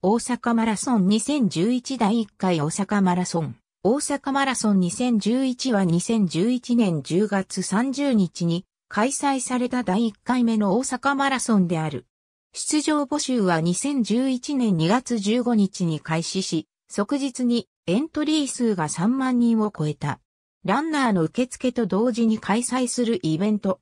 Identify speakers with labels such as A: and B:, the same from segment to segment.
A: 大阪マラソン2011第1回大阪マラソン。大阪マラソン2011は2011年10月30日に開催された第1回目の大阪マラソンである。出場募集は2011年2月15日に開始し、即日にエントリー数が3万人を超えた。ランナーの受付と同時に開催するイベント。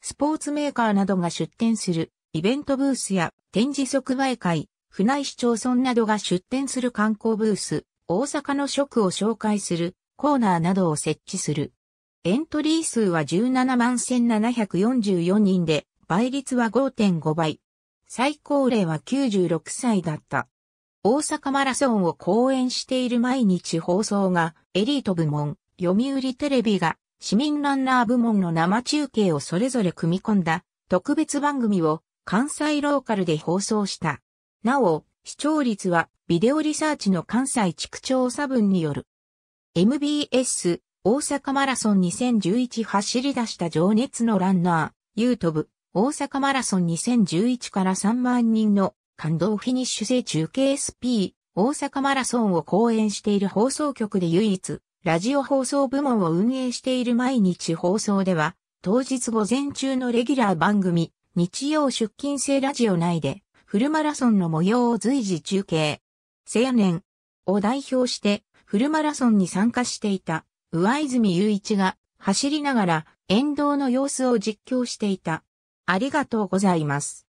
A: スポーツメーカーなどが出展するイベントブースや展示即売会、内市町村などが出店する観光ブース、大阪の食を紹介するコーナーなどを設置する。エントリー数は17万1744人で、倍率は5.5倍。最高齢は96歳だった。大阪マラソンを講演している毎日放送が、エリート部門、読売テレビが、市民ランナー部門の生中継をそれぞれ組み込んだ、特別番組を、関西ローカルで放送した。なお、視聴率はビデオリサーチの関西地区調査分による。MBS 大阪マラソン2011走り出した情熱のランナー、ユートブ大阪マラソン2011から3万人の感動フィニッシュ制中継 SP 大阪マラソンを講演している放送局で唯一、ラジオ放送部門を運営している毎日放送では、当日午前中のレギュラー番組、日曜出勤制ラジオ内で、フルマラソンの模様を随時中継。青年を代表してフルマラソンに参加していた上泉雄一が走りながら沿道の様子を実況していた。ありがとうございます。